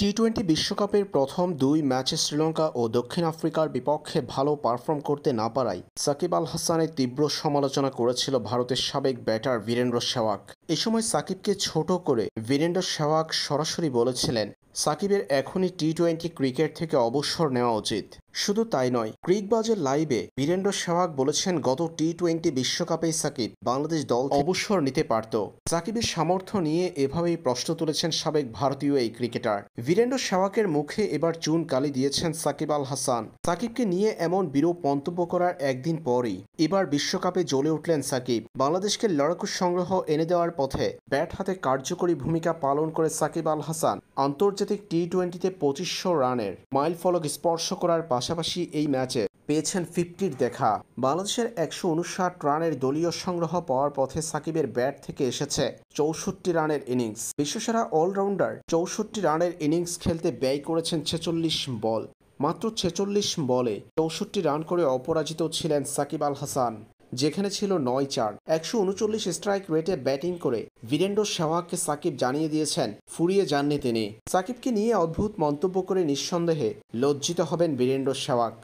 T twenty বিশ্বকাপের প্রথম দুই ম্যাচে শ্রীলঙ্কা ও দক্ষিণ আফ্রিকার বিপক্ষে ভালো পারফর্ম করতে না পারায় সাকিব আল হাসানের তীব্র সমালোচনা করেছিল ভারতের সাবেক ব্যাটার বীরেন্দ্র সেওয়াগ এ সময় সাকিবকে ছোট করে বীরেন্দ্র সেওয়াগ সরাসরি বলেছিলেন সাকিবের এখনই টি টোয়েন্টি ক্রিকেট থেকে অবসর নেওয়া উচিত শুধু তাই নয় ক্রিকবাজের লাইভে বীরেন্দ্র সেহবাগ বলেছেন গত টি টোয়েন্টি বিশ্বকাপে সাকিব বাংলাদেশ দল অবসর নিতে পারত সাকিবের সামর্থ্য নিয়ে এভাবেই প্রশ্ন তুলেছেন সাবেক ভারতীয় এই ক্রিকেটার বীরেন্দ্র সেহবাগের মুখে এবার চুন কালি দিয়েছেন সাকিব আল হাসান সাকিবকে নিয়ে এমন বিরূপ মন্তব্য করার একদিন পরই এবার বিশ্বকাপে জ্বলে উঠলেন সাকিব বাংলাদেশকে লড়াকু সংগ্রহ এনে দেওয়ার পথে ব্যাট হাতে কার্যকরী ভূমিকা পালন করে সাকিব আল হাসান আন্তর্জাতিক টি টোয়েন্টিতে পঁচিশশো রানের মাইল ফলক স্পর্শ করার পাশে পাশাপাশি এই ম্যাচে পেয়েছেন ফিফটির দেখা বাংলাদেশের একশো উনষাট রানের দলীয় সংগ্রহ পাওয়ার পথে সাকিবের ব্যাট থেকে এসেছে চৌষট্টি রানের ইনিংস বিশ্বসেরা অলরাউন্ডার চৌষট্টি রানের ইনিংস খেলতে ব্যয় করেছেন ছেচল্লিশ বল মাত্র ছেচল্লিশ বলে চৌষট্টি রান করে অপরাজিত ছিলেন সাকিব আল হাসান যেখানে ছিল নয় চার একশো উনচল্লিশ স্ট্রাইক রেটে ব্যাটিং করে বীরেন্দ্র সেহওয়াগকে সাকিব জানিয়ে দিয়েছেন ফুরিয়ে যাননি তিনি সাকিবকে নিয়ে অদ্ভুত মন্তব্য করে নিঃসন্দেহে লজ্জিত হবেন বীরেন্দ্র সেহওয়াগ